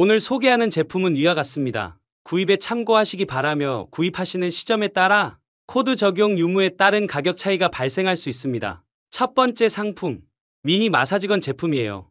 오늘 소개하는 제품은 위와 같습니다. 구입에 참고하시기 바라며 구입하시는 시점에 따라 코드 적용 유무에 따른 가격 차이가 발생할 수 있습니다. 첫 번째 상품, 미니 마사지건 제품이에요.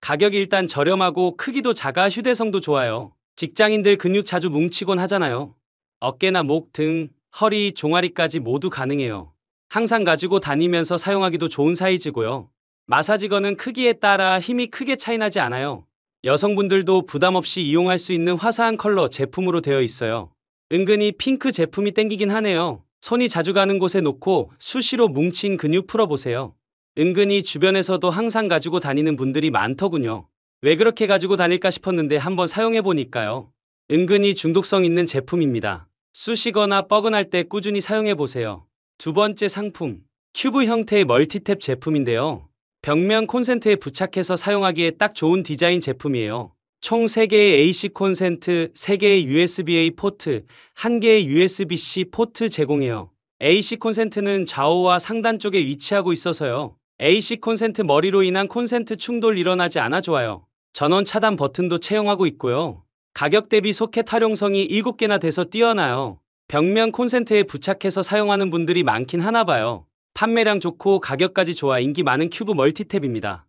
가격이 일단 저렴하고 크기도 작아 휴대성도 좋아요. 직장인들 근육 자주 뭉치곤 하잖아요. 어깨나 목, 등, 허리, 종아리까지 모두 가능해요. 항상 가지고 다니면서 사용하기도 좋은 사이즈고요. 마사지건은 크기에 따라 힘이 크게 차이나지 않아요. 여성분들도 부담 없이 이용할 수 있는 화사한 컬러 제품으로 되어 있어요. 은근히 핑크 제품이 땡기긴 하네요. 손이 자주 가는 곳에 놓고 수시로 뭉친 근육 풀어보세요. 은근히 주변에서도 항상 가지고 다니는 분들이 많더군요. 왜 그렇게 가지고 다닐까 싶었는데 한번 사용해보니까요. 은근히 중독성 있는 제품입니다. 쑤시거나 뻐근할 때 꾸준히 사용해보세요. 두 번째 상품, 큐브 형태의 멀티탭 제품인데요. 벽면 콘센트에 부착해서 사용하기에 딱 좋은 디자인 제품이에요. 총 3개의 AC 콘센트, 3개의 USB-A 포트, 1개의 USB-C 포트 제공해요. AC 콘센트는 좌우와 상단 쪽에 위치하고 있어서요. AC 콘센트 머리로 인한 콘센트 충돌 일어나지 않아 좋아요. 전원 차단 버튼도 채용하고 있고요. 가격 대비 소켓 활용성이 7개나 돼서 뛰어나요. 벽면 콘센트에 부착해서 사용하는 분들이 많긴 하나 봐요. 판매량 좋고 가격까지 좋아 인기 많은 큐브 멀티탭입니다.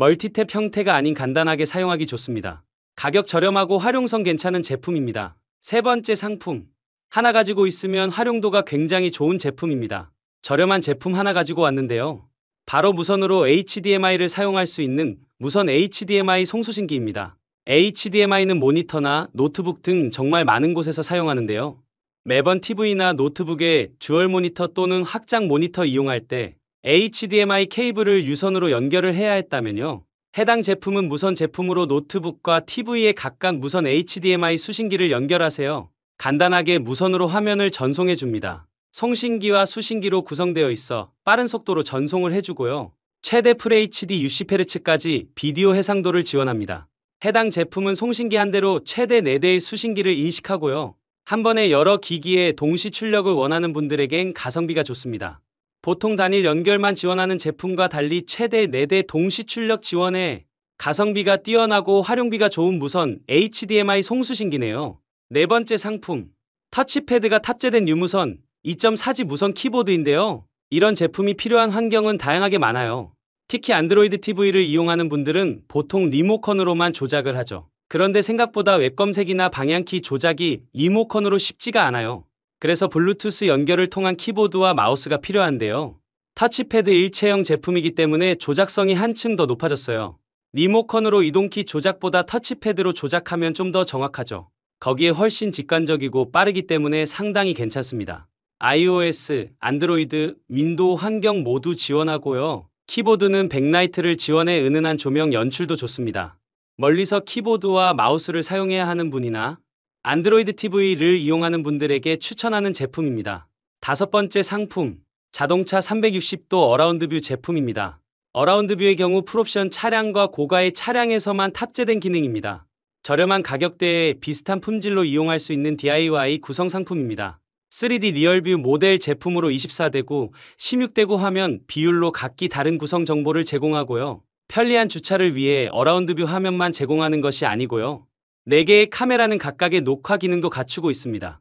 멀티탭 형태가 아닌 간단하게 사용하기 좋습니다. 가격 저렴하고 활용성 괜찮은 제품입니다. 세 번째 상품. 하나 가지고 있으면 활용도가 굉장히 좋은 제품입니다. 저렴한 제품 하나 가지고 왔는데요. 바로 무선으로 HDMI를 사용할 수 있는 무선 HDMI 송수신기입니다. HDMI는 모니터나 노트북 등 정말 많은 곳에서 사용하는데요. 매번 TV나 노트북에 듀얼 모니터 또는 확장 모니터 이용할 때 HDMI 케이블을 유선으로 연결을 해야 했다면요. 해당 제품은 무선 제품으로 노트북과 TV에 각각 무선 HDMI 수신기를 연결하세요. 간단하게 무선으로 화면을 전송해 줍니다. 송신기와 수신기로 구성되어 있어 빠른 속도로 전송을 해주고요. 최대 FHD 60Hz까지 비디오 해상도를 지원합니다. 해당 제품은 송신기 한 대로 최대 4대의 수신기를 인식하고요. 한 번에 여러 기기에 동시 출력을 원하는 분들에겐 가성비가 좋습니다. 보통 단일 연결만 지원하는 제품과 달리 최대 4대 동시 출력 지원에 가성비가 뛰어나고 활용비가 좋은 무선 HDMI 송수신기네요. 네 번째 상품, 터치패드가 탑재된 유무선 2.4G 무선 키보드인데요. 이런 제품이 필요한 환경은 다양하게 많아요. 특히 안드로이드 TV를 이용하는 분들은 보통 리모컨으로만 조작을 하죠. 그런데 생각보다 웹 검색이나 방향키 조작이 이모컨으로 쉽지가 않아요. 그래서 블루투스 연결을 통한 키보드와 마우스가 필요한데요. 터치패드 일체형 제품이기 때문에 조작성이 한층 더 높아졌어요. 리모컨으로 이동키 조작보다 터치패드로 조작하면 좀 더 정확하죠. 거기에 훨씬 직관적이고 빠르기 때문에 상당히 괜찮습니다. iOS, 안드로이드, 윈도우 환경 모두 지원하고요. 키보드는 백라이트를 지원해 은은한 조명 연출도 좋습니다. 멀리서 키보드와 마우스를 사용해야 하는 분이나 안드로이드 TV를 이용하는 분들에게 추천하는 제품입니다. 다섯 번째 상품, 자동차 360도 어라운드뷰 제품입니다. 어라운드뷰의 경우 풀옵션 차량과 고가의 차량에서만 탑재된 기능입니다. 저렴한 가격대에 비슷한 품질로 이용할 수 있는 DIY 구성 상품입니다. 3D 리얼뷰 모델 제품으로 24대구, 16대구 화면 비율로 각기 다른 구성 정보를 제공하고요. 편리한 주차를 위해 어라운드뷰 화면만 제공하는 것이 아니고요. 4개의 카메라는 각각의 녹화 기능도 갖추고 있습니다.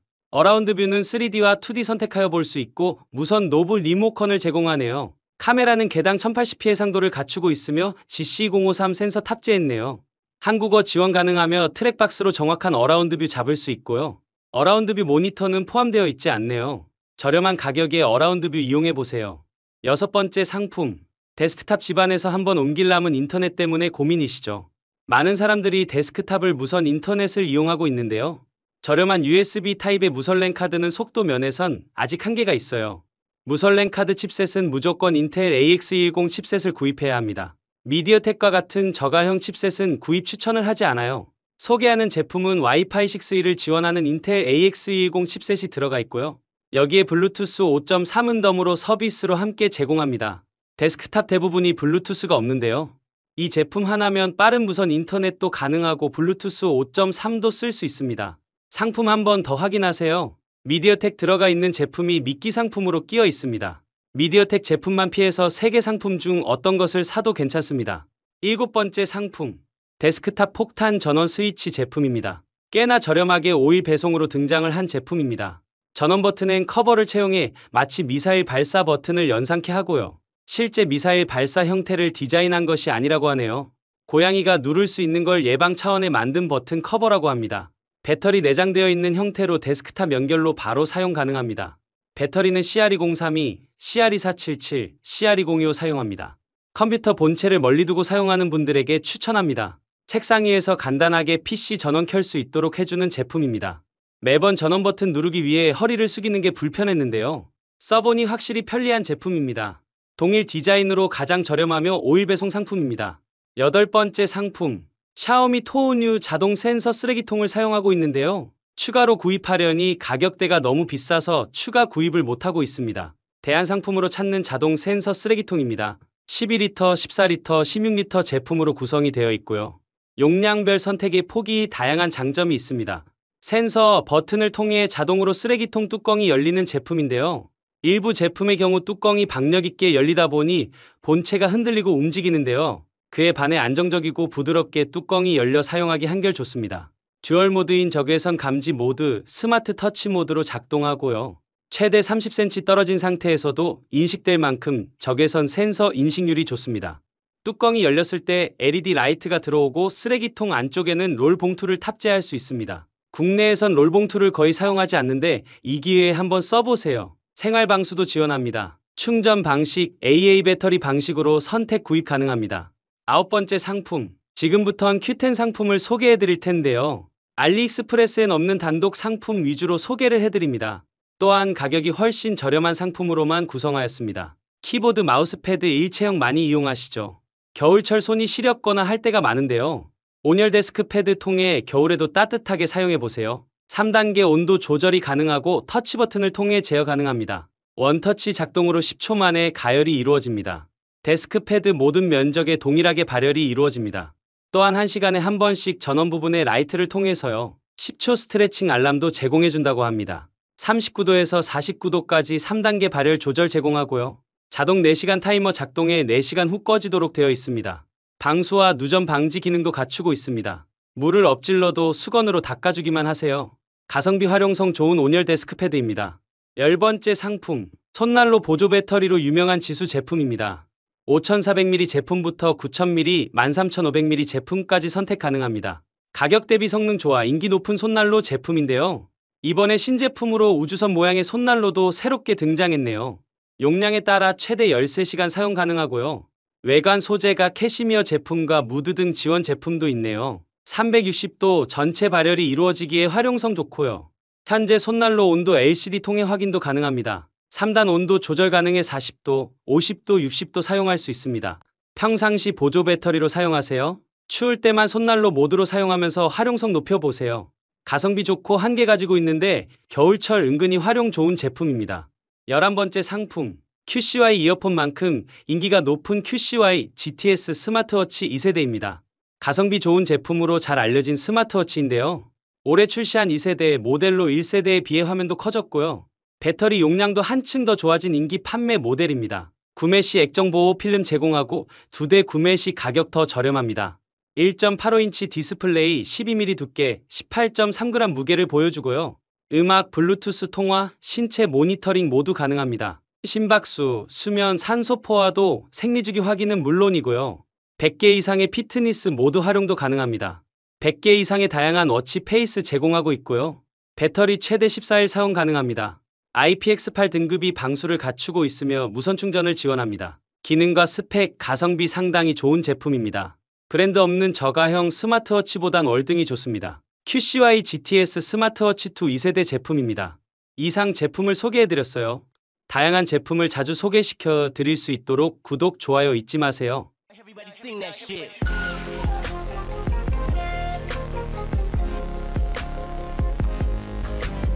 어라운드뷰는 3D와 2D 선택하여 볼 수 있고 무선 노블 리모컨을 제공하네요. 카메라는 개당 1080p 해상도를 갖추고 있으며 GC053 센서 탑재했네요. 한국어 지원 가능하며 트랙박스로 정확한 어라운드뷰 잡을 수 있고요. 어라운드뷰 모니터는 포함되어 있지 않네요. 저렴한 가격에 어라운드뷰 이용해보세요. 여섯 번째 상품 데스크탑 집안에서 한번 옮길라면 인터넷 때문에 고민이시죠. 많은 사람들이 데스크탑을 무선 인터넷을 이용하고 있는데요. 저렴한 USB 타입의 무선 랜 카드는 속도 면에선 아직 한계가 있어요. 무선 랜 카드 칩셋은 무조건 인텔 AX10 칩셋을 구입해야 합니다. 미디어텍과 같은 저가형 칩셋은 구입 추천을 하지 않아요. 소개하는 제품은 와이파이 6E를 지원하는 인텔 AX10 칩셋이 들어가 있고요. 여기에 블루투스 5.3은 덤으로 서비스로 함께 제공합니다. 데스크탑 대부분이 블루투스가 없는데요. 이 제품 하나면 빠른 무선 인터넷도 가능하고 블루투스 5.3도 쓸 수 있습니다. 상품 한번 더 확인하세요. 미디어텍 들어가 있는 제품이 미끼 상품으로 끼어 있습니다. 미디어텍 제품만 피해서 3개 상품 중 어떤 것을 사도 괜찮습니다. 일곱 번째 상품 데스크탑 폭탄 전원 스위치 제품입니다. 꽤나 저렴하게 5일 배송으로 등장을 한 제품입니다. 전원 버튼엔 커버를 채용해 마치 미사일 발사 버튼을 연상케 하고요. 실제 미사일 발사 형태를 디자인한 것이 아니라고 하네요. 고양이가 누를 수 있는 걸 예방 차원에 만든 버튼 커버라고 합니다. 배터리 내장되어 있는 형태로 데스크탑 연결로 바로 사용 가능합니다. 배터리는 CR2032, CR2477, CR2025 사용합니다. 컴퓨터 본체를 멀리 두고 사용하는 분들에게 추천합니다. 책상 위에서 간단하게 PC 전원 켤 수 있도록 해주는 제품입니다. 매번 전원 버튼 누르기 위해 허리를 숙이는 게 불편했는데요. 써보니 확실히 편리한 제품입니다. 동일 디자인으로 가장 저렴하며 5일 배송 상품입니다. 여덟 번째 상품 샤오미 토우뉴 자동 센서 쓰레기통을 사용하고 있는데요. 추가로 구입하려니 가격대가 너무 비싸서 추가 구입을 못하고 있습니다. 대안 상품으로 찾는 자동 센서 쓰레기통입니다. 12리터, 14리터, 16리터 제품으로 구성이 되어 있고요. 용량별 선택의 폭이 다양한 장점이 있습니다. 센서 버튼을 통해 자동으로 쓰레기통 뚜껑이 열리는 제품인데요. 일부 제품의 경우 뚜껑이 박력 있게 열리다 보니 본체가 흔들리고 움직이는데요. 그에 반해 안정적이고 부드럽게 뚜껑이 열려 사용하기 한결 좋습니다. 듀얼 모드인 적외선 감지 모드, 스마트 터치 모드로 작동하고요. 최대 30cm 떨어진 상태에서도 인식될 만큼 적외선 센서 인식률이 좋습니다. 뚜껑이 열렸을 때 LED 라이트가 들어오고 쓰레기통 안쪽에는 롤 봉투를 탑재할 수 있습니다. 국내에선 롤 봉투를 거의 사용하지 않는데 이 기회에 한번 써보세요. 생활방수도 지원합니다. 충전 방식 AA 배터리 방식으로 선택 구입 가능합니다. 아홉 번째 상품 지금부터는 큐텐 상품을 소개해 드릴 텐데요. 알리익스프레스엔 없는 단독 상품 위주로 소개를 해드립니다. 또한 가격이 훨씬 저렴한 상품으로만 구성하였습니다. 키보드 마우스패드 일체형 많이 이용하시죠. 겨울철 손이 시렵거나 할 때가 많은데요. 온열 데스크 패드 통해 겨울에도 따뜻하게 사용해보세요. 3단계 온도 조절이 가능하고 터치 버튼을 통해 제어 가능합니다. 원터치 작동으로 10초 만에 가열이 이루어집니다. 데스크패드 모든 면적에 동일하게 발열이 이루어집니다. 또한 1시간에 한 번씩 전원 부분의 라이트를 통해서요. 10초 스트레칭 알람도 제공해준다고 합니다. 39도에서 49도까지 3단계 발열 조절 제공하고요. 자동 4시간 타이머 작동에 4시간 후 꺼지도록 되어 있습니다. 방수와 누전 방지 기능도 갖추고 있습니다. 물을 엎질러도 수건으로 닦아주기만 하세요. 가성비 활용성 좋은 온열 데스크패드입니다. 1 0번째 상품, 손난로 보조 배터리로 유명한 지수 제품입니다. 5 4 0 0 m m 제품부터 9 0 0 0 m m 1 3 5 0 0 m m 제품까지 선택 가능합니다. 가격 대비 성능 좋아 인기 높은 손난로 제품인데요. 이번에 신제품으로 우주선 모양의 손난로도 새롭게 등장했네요. 용량에 따라 최대 13시간 사용 가능하고요. 외관 소재가 캐시미어 제품과 무드 등 지원 제품도 있네요. 360도 전체 발열이 이루어지기에 활용성 좋고요. 현재 손난로 온도 LCD 통해 확인도 가능합니다. 3단 온도 조절 가능해 40도, 50도, 60도 사용할 수 있습니다. 평상시 보조 배터리로 사용하세요. 추울 때만 손난로 모드로 사용하면서 활용성 높여보세요. 가성비 좋고 한 개 가지고 있는데 겨울철 은근히 활용 좋은 제품입니다. 11번째 상품 QCY 이어폰만큼 인기가 높은 QCY GTS 스마트워치 2세대입니다. 가성비 좋은 제품으로 잘 알려진 스마트워치인데요. 올해 출시한 2세대 모델로 1세대에 비해 화면도 커졌고요. 배터리 용량도 한층 더 좋아진 인기 판매 모델입니다. 구매 시 액정보호 필름 제공하고 두 대 구매 시 가격 더 저렴합니다. 1.85인치 디스플레이 12mm 두께 18.3g 무게를 보여주고요. 음악, 블루투스 통화, 신체 모니터링 모두 가능합니다. 심박수, 수면, 산소 포화도 생리주기 확인은 물론이고요. 100개 이상의 피트니스 모드 활용도 가능합니다. 100개 이상의 다양한 워치 페이스 제공하고 있고요. 배터리 최대 14일 사용 가능합니다. IPX8 등급이 방수를 갖추고 있으며 무선 충전을 지원합니다. 기능과 스펙, 가성비 상당히 좋은 제품입니다. 브랜드 없는 저가형 스마트워치보단 월등히 좋습니다. QCY GTS 스마트워치 2 2세대 제품입니다. 이상 제품을 소개해드렸어요. 다양한 제품을 자주 소개시켜 드릴 수 있도록 구독, 좋아요 잊지 마세요. Everybody sing that shit.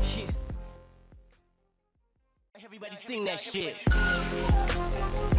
Shit. Everybody sing that shit.